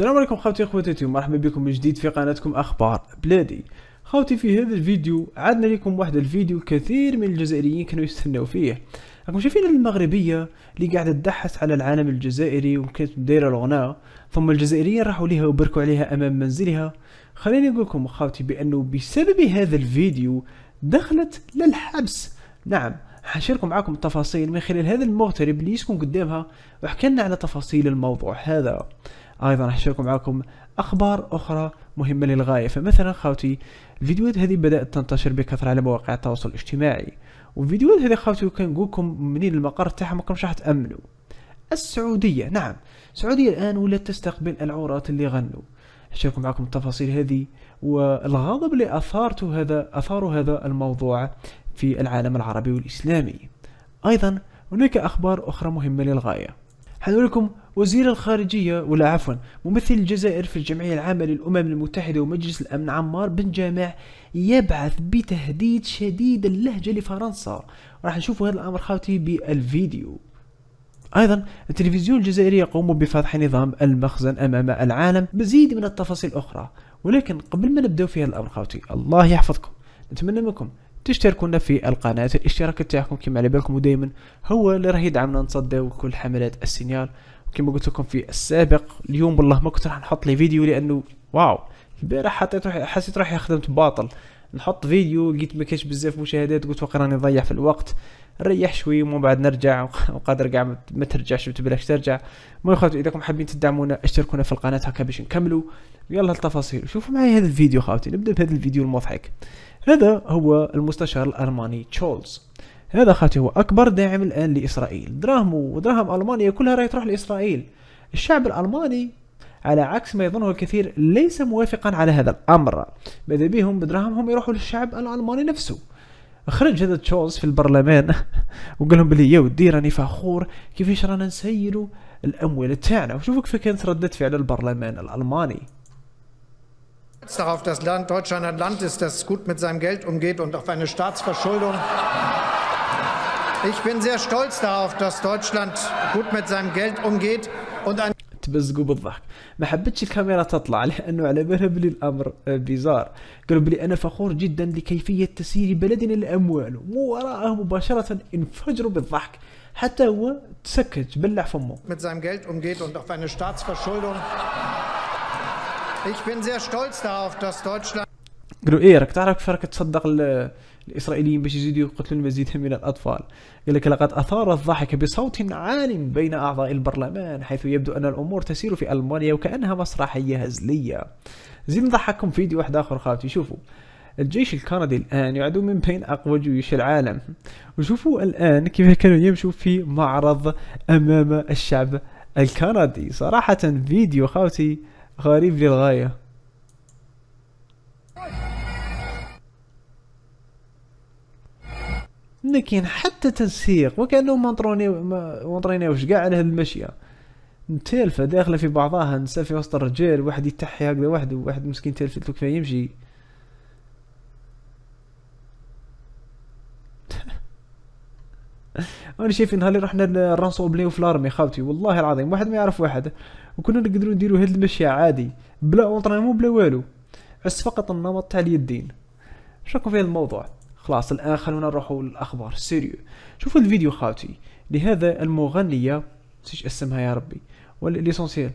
السلام عليكم خوتي خواتاتي ومرحبا بكم من جديد في قناتكم اخبار بلادي خوتي في هذا الفيديو عدنا لكم واحد الفيديو كثير من الجزائريين كانوا يستناو فيه راكم شايفين المغربيه اللي قاعده تدحس على العالم الجزائري وكانت دايره الغناء ثم الجزائريين راحوا ليها وبركوا عليها امام منزلها خليني نقول لكم خوتي بانه بسبب هذا الفيديو دخلت للحبس نعم حنشاركوا معكم التفاصيل من خلال هذا المغترب اللي يسكن قدامها وحكينا على تفاصيل الموضوع هذا ايضا راح اشارك معاكم اخبار اخرى مهمه للغايه فمثلا خاوتي الفيديوهات هذه بدات تنتشر بكثره على مواقع التواصل الاجتماعي والفيديوهات هذه خاوتي كنقول لكم منين المقر تاعها ما راح تامنوا السعوديه نعم السعوديه الان ولات تستقبل العورات اللي غنوا اشارك معكم التفاصيل هذه والغضب اللي اثارته هذا اثار هذا الموضوع في العالم العربي والاسلامي ايضا هناك اخبار اخرى مهمه للغايه حنقول لكم وزير الخارجية ولا عفوا ممثل الجزائر في الجمعية العامة للأمم المتحدة ومجلس الأمن عمار بن جامع يبعث بتهديد شديد اللهجة لفرنسا راح نشوفوا هذا الأمر خاوتي بالفيديو ايضا التلفزيون الجزائري يقوم بفضح نظام المخزن امام العالم مزيد من التفاصيل الاخرى ولكن قبل ما نبداو في هذا الامر خاوتي الله يحفظكم نتمنى منكم تشتركونا في القناة الاشتراك تاعكم كما على بالكم دائما هو اللي راه يدعمنا نصدق كل حملات السينيال كما قلت لكم في السابق اليوم والله ما كنت راح نحط لي فيديو لانه واو البارح حطيت روحي حسيت روحي خدمت باطل نحط فيديو لقيت ما كاش بزاف مشاهدات قلت واقي راني نضيع في الوقت نريح شوي ومن بعد نرجع وقادر كاع ما ترجعش وتبلاش ترجع المهم خاوتي اذا كنتم حابين تدعمونا اشتركونا في القناه هكا باش نكملوا يلا التفاصيل شوفوا معي هذا الفيديو خاوتي نبدا بهذا الفيديو المضحك هذا هو المستشار الالماني تشولز هذا خاتي هو أكبر داعم الآن لإسرائيل دراهم ودراهم ألمانيا كلها راهي تروح لإسرائيل الشعب الألماني على عكس ما يظنه الكثير ليس موافقا على هذا الأمر ماذا بهم بدراهمهم يروحوا للشعب الألماني نفسه خرج هذا تشولز في البرلمان وقال لهم بلي يا ودي راني فخور كيفاش رانا نسيروا الاموال تاعنا وشوفوا كيف كانت رده فعل البرلمان الالماني darauf, dass Deutschland ein Land ist, das gut mit seinem Geld umgeht und auf eine Staatsverschuldung Ich bin sehr stolz darauf, dass Deutschland gut mit seinem Geld umgeht und ein تبزقوا بالضحك ما حبتش الكاميرا تطلع لانه على بالها بلي الامر بيزار قالوا بلي انا فخور جدا لكيفيه تسيير بلدنا لامواله ووراءه مباشره انفجروا بالضحك حتى هو تسكت بلع فمه mit seinem Geld umgeht und auf eine Staatsverschuldung Ich bin sehr stolz darauf, dass Deutschland قالوا ايه راك تعرف كيف راك تصدق الاسرائيليين باش يزيدوا يقتلوا المزيد من الاطفال قال لك لقد اثار الضحك بصوت عال بين اعضاء البرلمان حيث يبدو ان الامور تسير في المانيا وكانها مسرحيه هزليه زيد نضحككم فيديو واحد اخر خاوتي شوفوا الجيش الكندي الان يعد من بين اقوى جيوش العالم وشوفوا الان كيف كانوا يمشوا في معرض امام الشعب الكندي صراحه فيديو خاوتي غريب للغايه ما كاين حتى تنسيق وكانه ما نطروني ما كاع على هاد المشيه متالفة داخلة في بعضها نسى في وسط الرجال واحد يتحي هكذا واحد واحد مسكين تلفت له كيف يمشي انا شايف نهار اللي رحنا لرانسو بليو في الارمي خاوتي والله العظيم واحد ما يعرف واحد وكنا نقدروا نديروا هاد المشي عادي بلا اونترينمون بلا والو بس فقط النمط تاع اليدين شكون في الموضوع خلاص الان خلونا نروحوا للاخبار سيريو شوفوا الفيديو خاوتي لهذا المغنيه نسيت اسمها يا ربي والليسونسيال ليسونسيال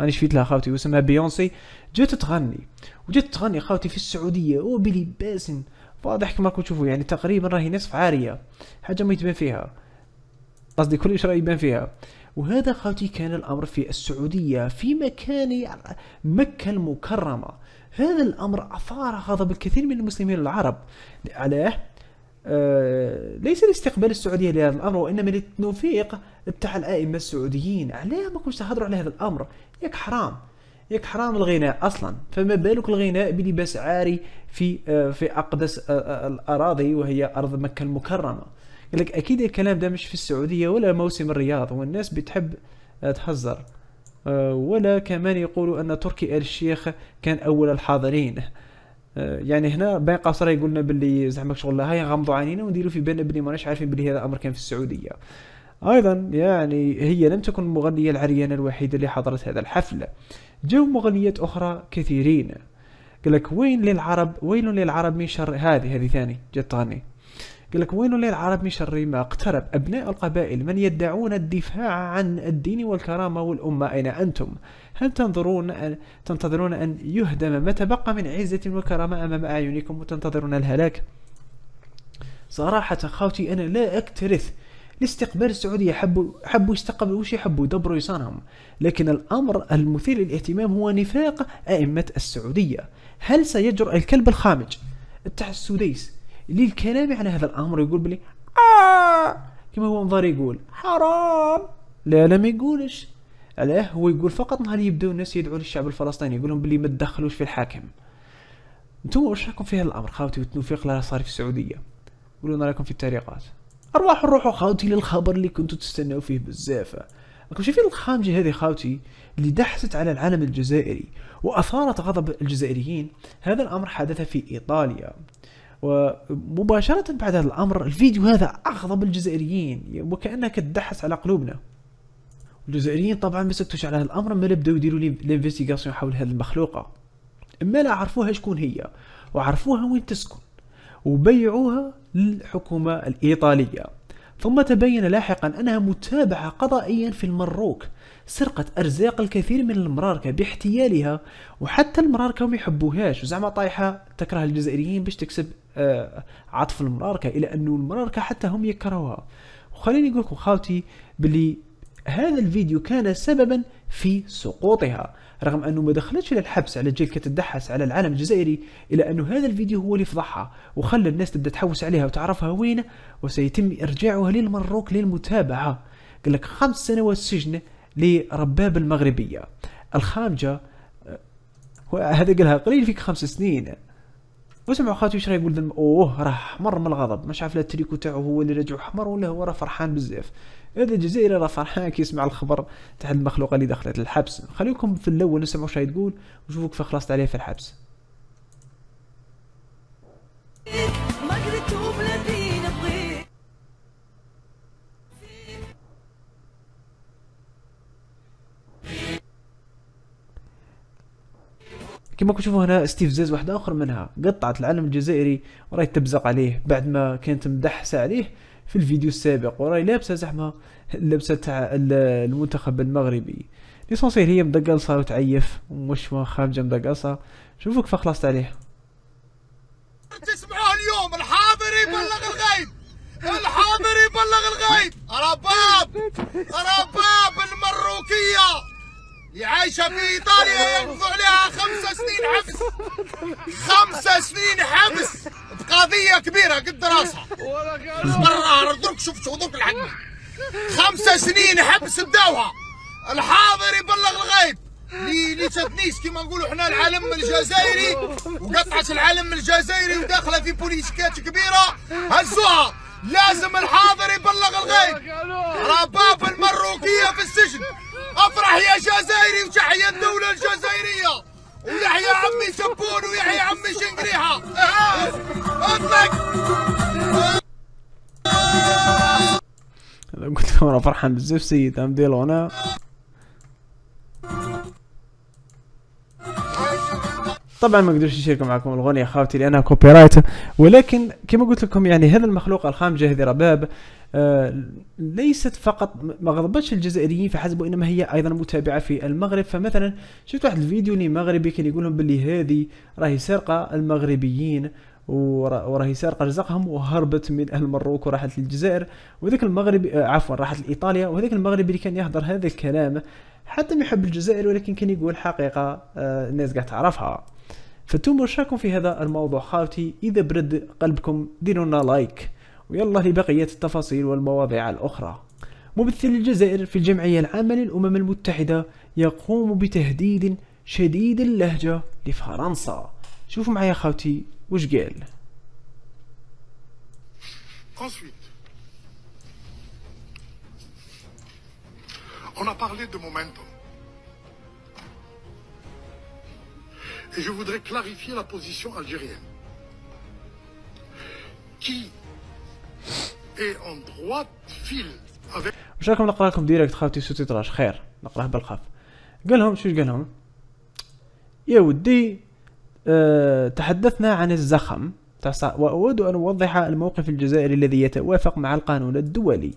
راني شفت لها خاوتي واسمها بيونسي جات تغني وجات تغني خاوتي في السعوديه وبلي باسن واضح كما راكم تشوفوا يعني تقريبا راهي نصف عاريه حاجه ما يتبان فيها قصدي كلش راه يبان فيها وهذا خاوتي كان الامر في السعوديه في مكان مكه المكرمه هذا الأمر أثار غضب الكثير من المسلمين العرب علاه ليس لاستقبال السعودية لهذا الأمر وإنما للتوفيق بتاع الأئمة السعوديين علاه ما كنتش تهضروا على هذا الأمر ياك حرام ياك حرام الغناء اصلا فما بالك الغناء بلباس عاري في آه، في اقدس آه، آه، الاراضي وهي ارض مكه المكرمه قال لك اكيد الكلام ده مش في السعوديه ولا موسم الرياض والناس بتحب تهزر أه، ولا كمان يقولوا أن تركي آل الشيخ كان أول الحاضرين أه، يعني هنا بين قصر يقولنا باللي زعما شغل هاي غمضوا عينينا ونديروا في بالنا بلي ماناش عارفين بلي هذا امر كان في السعوديه ايضا يعني هي لم تكن المغنيه العريانه الوحيده اللي حضرت هذا الحفل جو مغنيات اخرى كثيرين قال لك وين للعرب وين للعرب من شر هذه هذه ثاني جت ثاني قال لك وين للعرب من شر ما اقترب أبناء القبائل من يدعون الدفاع عن الدين والكرامة والأمة أين أنتم؟ هل تنظرون أن تنتظرون أن يهدم ما تبقى من عزة وكرامة أمام أعينكم وتنتظرون الهلاك؟ صراحة خوتي أنا لا أكترث لاستقبال السعودية حبوا حبوا يستقبلوا وش يحبوا يدبروا يصانهم لكن الأمر المثير للاهتمام هو نفاق أئمة السعودية هل سيجرؤ الكلب الخامج السديس للكلام على هذا الامر يقول بلي آه كما هو انظار يقول حرام لا لا ما يقولش علاه هو يقول فقط نهار يبداو الناس يدعوا للشعب الفلسطيني يقول لهم بلي ما تدخلوش في الحاكم نتوما واش راكم في هذا الامر خاوتي والتوفيق لا صار في السعوديه قولوا لنا راكم في التاريخات ارواحوا روحوا خاوتي للخبر اللي كنتوا تستناو فيه بزاف راكم شايفين الخامجه هذه خاوتي اللي دحست على العالم الجزائري واثارت غضب الجزائريين هذا الامر حدث في ايطاليا ومباشرة بعد هذا الأمر الفيديو هذا أغضب الجزائريين وكأنها كتدحس على قلوبنا الجزائريين طبعا ما سكتوش على هذا الأمر ما بداو يديروا لانفستيغاسيون حول هذه المخلوقة اما لا عرفوها شكون هي وعرفوها وين تسكن وبيعوها للحكومة الإيطالية ثم تبين لاحقا أنها متابعة قضائيا في المروك سرقت ارزاق الكثير من المراركه باحتيالها وحتى المراركه ما يحبوهاش وزعما طايحه تكره الجزائريين باش تكسب آه، عطف المراركه الى انه المراركه حتى هم يكرهوها وخليني نقول لكم خاوتي بلي هذا الفيديو كان سببا في سقوطها رغم انه ما دخلتش للحبس على جيل كتدحس على العالم الجزائري الا انه هذا الفيديو هو اللي فضحها وخلى الناس تبدا تحوس عليها وتعرفها وين وسيتم ارجاعها للمروك للمتابعه قال لك خمس سنوات سجن لرباب المغربية الخامجة آه، هذا قالها قليل فيك خمس سنين وسمعوا خاتو راه يقول دم اوه راه حمر من الغضب مش عارف لا التريكو تاعو هو اللي رجعو حمر ولا هو راه فرحان بزاف هذا الجزائري راه فرحان كي يسمع الخبر تاع المخلوقه اللي دخلت الحبس خليكم في الاول نسمعوا راه تقول وشوفوا كيف خلصت عليه في الحبس كما كتشوفوا هنا ستيف زيز واحد اخر منها قطعت العلم الجزائري وراي تبزق عليه بعد ما كانت مدحسه عليه في الفيديو السابق وراي لابسه زعما اللبسه تاع المنتخب المغربي ليسونسيل هي مدقلصه وتعيف ومش خارجة مدقلصه شوفوا كيف خلصت عليه تسمعوه اليوم الحاضر يبلغ الغيب الحاضر يبلغ الغيب رباب رباب المروكيه يا عايشه في ايطاليا يقضوا عليها خمس سنين حبس خمس سنين حبس بقضيه كبيره قد راسها برا درك شوف درك الحق خمس سنين حبس بداوها الحاضر يبلغ الغيب لي لي تتنيش كيما نقولوا حنا العالم الجزائري وقطعت العالم الجزائري وداخله في بوليسكات كبيره هزوها لازم الحاضر يبلغ الغيب رباب المروكيه في السجن افرح يا جزائري وتحيا الدوله الجزائريه ويحيى عمي سبون ويحيى عمي شنقريحه اطلق قلت لهم راه فرحان بزاف سيد عم ديالو هنا طبعا ما اقدرش نشارك معكم الاغنيه خاوتي لانها كوبي رايت ولكن كما قلت لكم يعني هذا المخلوق الخام جهذي رباب آه ليست فقط ما غضبتش الجزائريين فحسب وانما هي ايضا متابعه في المغرب فمثلا شفت واحد الفيديو لمغربي كان يقول لهم باللي هذه راهي سارقه المغربيين وراهي سارقه رزقهم وهربت من اهل المروك وراحت للجزائر وذاك المغربي آه عفوا راحت لايطاليا وذاك المغربي اللي كان يهضر هذا الكلام حتى ما يحب الجزائر ولكن كان يقول حقيقه آه الناس قاعد تعرفها فانتم راكم في هذا الموضوع خاوتي اذا برد قلبكم ديروا لنا لايك ويلا لبقيه التفاصيل والمواضيع الاخرى ممثل الجزائر في الجمعيه العامه للامم المتحده يقوم بتهديد شديد اللهجه لفرنسا شوفوا معايا خاوتي وش قال Ensuite, on a parlé de momentum. Et je voudrais clarifier la position algérienne, qui est en droite fil avec... Je vais vous مش راكم نقرا لكم ديريكت خاوتي سوتيتراج خير نقراه بالخف قال لهم شو قال لهم يا ودي أه تحدثنا عن الزخم وأود أن أوضح الموقف الجزائري الذي يتوافق مع القانون الدولي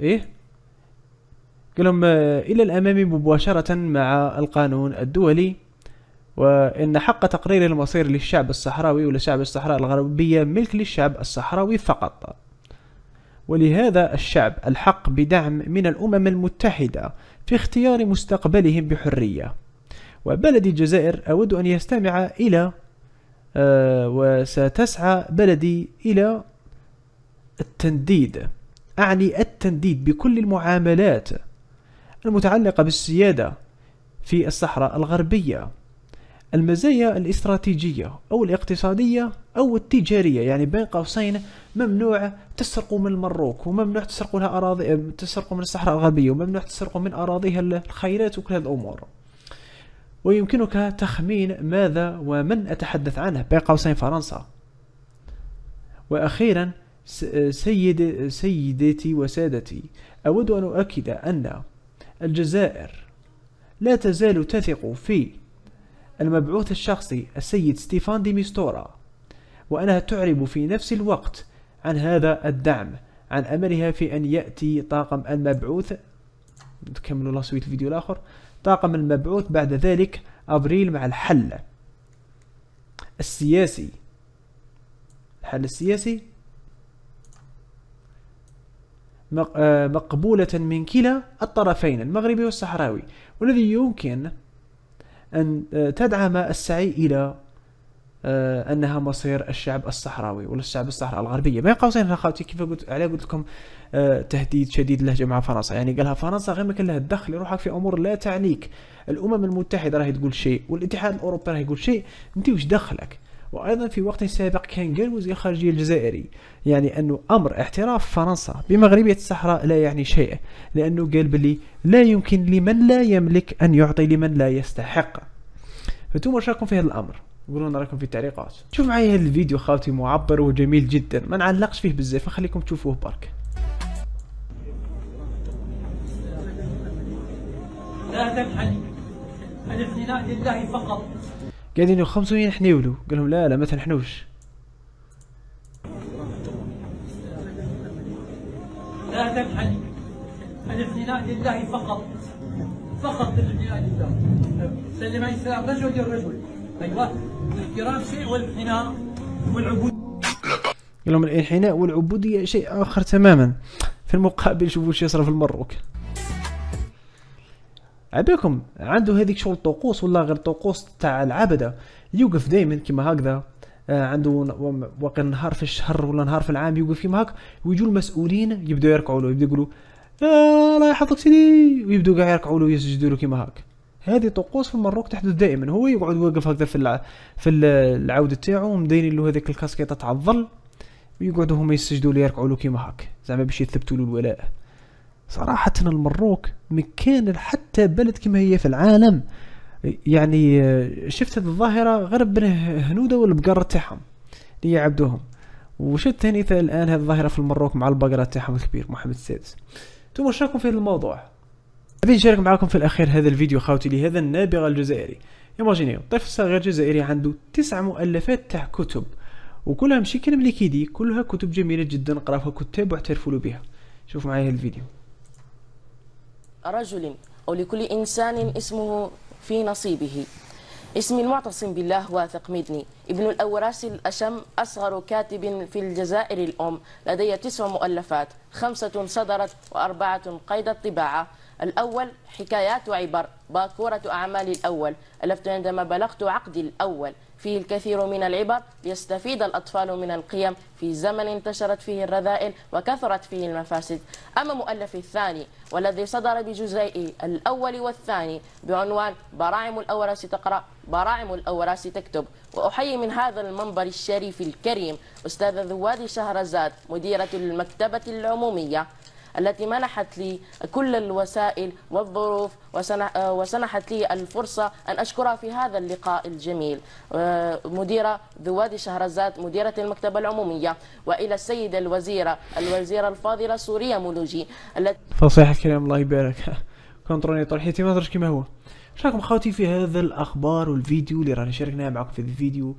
إيه قلهم آه، إلى الأمام مباشرة مع القانون الدولي وإن حق تقرير المصير للشعب الصحراوي ولشعب الصحراء الغربية ملك للشعب الصحراوي فقط ولهذا الشعب الحق بدعم من الأمم المتحدة في اختيار مستقبلهم بحرية وبلدي الجزائر أود أن يستمع إلى آه، وستسعى بلدي إلى التنديد أعني التنديد بكل المعاملات المتعلقة بالسيادة في الصحراء الغربية المزايا الاستراتيجية أو الاقتصادية أو التجارية يعني بين قوسين ممنوع تسرقوا من المروك وممنوع تسرقوا لها أراضي تسرقوا من الصحراء الغربية وممنوع تسرقوا من أراضيها الخيرات وكل هذه الأمور ويمكنك تخمين ماذا ومن أتحدث عنه بين قوسين فرنسا وأخيرا سيد سيدتي وسادتي أود أن أؤكد أن الجزائر لا تزال تثق في المبعوث الشخصي السيد ستيفان دي ميستورا وأنها تعرب في نفس الوقت عن هذا الدعم عن أملها في أن يأتي طاقم المبعوث نكملوا لا سويت الفيديو الآخر طاقم المبعوث بعد ذلك أبريل مع الحل السياسي الحل السياسي آه، مقبولة من كلا الطرفين المغربي والصحراوي والذي يمكن أن آه، تدعم السعي إلى آه، انها مصير الشعب الصحراوي ولا الشعب الصحراء الغربيه بين قوسين اخواتي كيف قلت عليه قلت لكم آه، تهديد شديد اللهجه مع فرنسا يعني قالها فرنسا غير ما كان لها الدخل روحك في امور لا تعنيك الامم المتحده راهي تقول شيء والاتحاد الاوروبي راهي يقول شيء انت وش دخلك وايضا في وقت سابق كان وزير الخارجيه الجزائري يعني انه امر اعتراف فرنسا بمغربيه الصحراء لا يعني شيء لانه قال بلي لا يمكن لمن لا يملك ان يعطي لمن لا يستحق فتوما اش راكم في هذا الامر قولوا لنا راكم في التعليقات شوف معايا هذا الفيديو خاوتي معبر وجميل جدا ما نعلقش فيه بزاف فخليكم تشوفوه برك لا تنحني الانحناء لله فقط قاعدين يخمسوا وين حنيولو قال لهم لا لا ما تنحنوش لا تنحني الانحناء لله فقط فقط الانحناء لله سلم عليه السلام رجل للرجل ايوه الاحترام شيء والانحناء والعبوديه قال لهم الانحناء والعبوديه شيء اخر تماما في المقابل شوفوا شو يصرى في المروك عبالكم عنده هذيك شغل طقوس ولا غير طقوس تاع العبده يوقف دائما كيما هكذا آه، عنده واقع نهار في الشهر ولا نهار في العام يوقف كيما هكا ويجوا المسؤولين يبداو يركعوا له يبداو يقولوا آه، الله يحفظك سيدي ويبداو كاع يركعوا له ويسجدوا له كيما هكا هذه طقوس في المروك تحدث دائما هو يقعد واقف هكذا في في العود تاعو مدايرين له هذيك الكاسكيطه تاع الظل ويقعدوا هما يسجدوا له يركعوا له كيما هكا زعما باش يثبتوا له الولاء صراحة المروك مكان حتى بلد كما هي في العالم يعني آه، شفت هذه الظاهرة غير بنه هنودة والبقرة تاعهم اللي يعبدوهم وشفت ثاني الآن هذه الظاهرة في المروك مع البقرة تاعهم الكبير محمد السادس انتم واش في هذا الموضوع حابين نشارك معكم في الأخير هذا الفيديو خاوتي لهذا النابغة الجزائري ايماجينيو طفل صغير جزائري عنده تسع مؤلفات تاع كتب وكلها مشي كلام ليكيدي كلها كتب جميلة جدا قراوها كتاب واعترفوا بها شوف معايا الفيديو رجل أو لكل إنسان اسمه في نصيبه اسمي المعتصم بالله واثق مدني ابن الأوراس الأشم أصغر كاتب في الجزائر الأم لدي تسع مؤلفات خمسة صدرت وأربعة قيد الطباعة الأول حكايات وعبر باكورة أعمال الأول ألفت عندما بلغت عقدي الأول فيه الكثير من العبر ليستفيد الأطفال من القيم في زمن انتشرت فيه الرذائل وكثرت فيه المفاسد أما مؤلف الثاني والذي صدر بجزئي الأول والثاني بعنوان براعم الأوراس تقرأ براعم الأوراس تكتب وأحيي من هذا المنبر الشريف الكريم أستاذ ذوادي شهرزاد مديرة المكتبة العمومية التي منحت لي كل الوسائل والظروف وسنحت لي الفرصة أن أشكرها في هذا اللقاء الجميل آه، مديرة ذوادي شهرزاد مديرة المكتبة العمومية وإلى السيدة الوزيرة الوزيرة الفاضلة سوريا مولوجي التي فصيح الكلام الله يبارك كنتروني طرحيتي ما كما هو شكرا خاوتي في هذا الأخبار والفيديو اللي راني شاركناها معكم في هذا الفيديو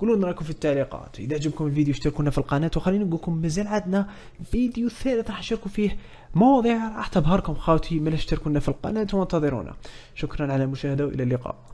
قولوا لنا رايكم في التعليقات اذا عجبكم الفيديو اشتركونا في القناه وخليني نقول لكم مازال عندنا فيديو ثالث راح نشاركوا فيه مواضيع راح تبهركم خاوتي ملا اشتركونا في القناه وانتظرونا شكرا على المشاهده والى اللقاء